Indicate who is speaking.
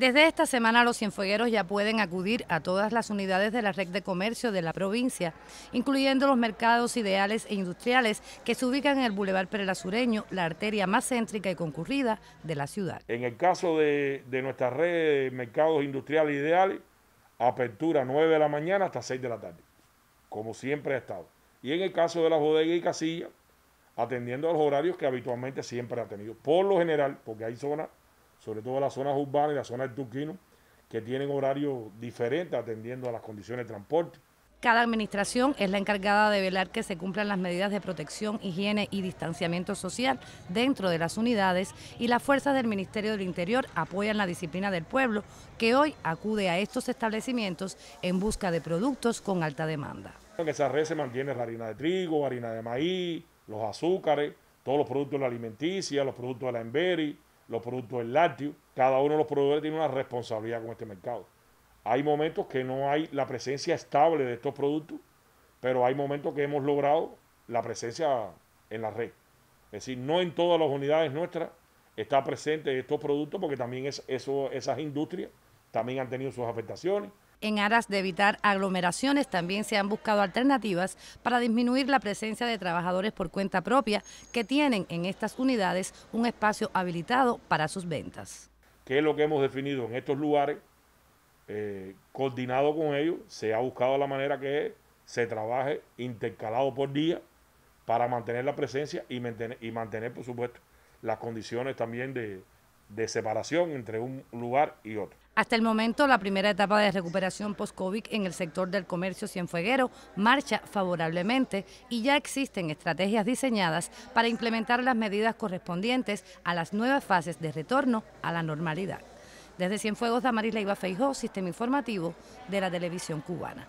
Speaker 1: Desde esta semana los cienfuegueros ya pueden acudir a todas las unidades de la red de comercio de la provincia, incluyendo los mercados ideales e industriales que se ubican en el Boulevard Pérez la arteria más céntrica y concurrida de la ciudad.
Speaker 2: En el caso de, de nuestra red de mercados industriales ideales, apertura 9 de la mañana hasta 6 de la tarde, como siempre ha estado. Y en el caso de la bodega y casilla, atendiendo a los horarios que habitualmente siempre ha tenido. Por lo general, porque hay zonas sobre todo las zonas urbanas y las zonas de Turquino, que tienen horarios diferentes atendiendo a las condiciones de transporte.
Speaker 1: Cada administración es la encargada de velar que se cumplan las medidas de protección, higiene y distanciamiento social dentro de las unidades y las fuerzas del Ministerio del Interior apoyan la disciplina del pueblo que hoy acude a estos establecimientos en busca de productos con alta demanda.
Speaker 2: En esa red se mantiene la harina de trigo, harina de maíz, los azúcares, todos los productos de la alimenticia, los productos de la emberi, los productos lácteos, cada uno de los proveedores tiene una responsabilidad con este mercado. Hay momentos que no hay la presencia estable de estos productos, pero hay momentos que hemos logrado la presencia en la red. Es decir, no en todas las unidades nuestras está presente estos productos porque también es, eso, esas industrias también han tenido sus afectaciones.
Speaker 1: En aras de evitar aglomeraciones, también se han buscado alternativas para disminuir la presencia de trabajadores por cuenta propia que tienen en estas unidades un espacio habilitado para sus ventas.
Speaker 2: ¿Qué es lo que hemos definido en estos lugares? Eh, coordinado con ellos, se ha buscado la manera que se trabaje intercalado por día para mantener la presencia y mantener, y mantener por supuesto, las condiciones también de separación entre un lugar y otro.
Speaker 1: Hasta el momento, la primera etapa de recuperación post-COVID en el sector del comercio cienfueguero marcha favorablemente y ya existen estrategias diseñadas para implementar las medidas correspondientes a las nuevas fases de retorno a la normalidad. Desde Cienfuegos, Damaris Leiva Feijó, Sistema Informativo de la Televisión Cubana.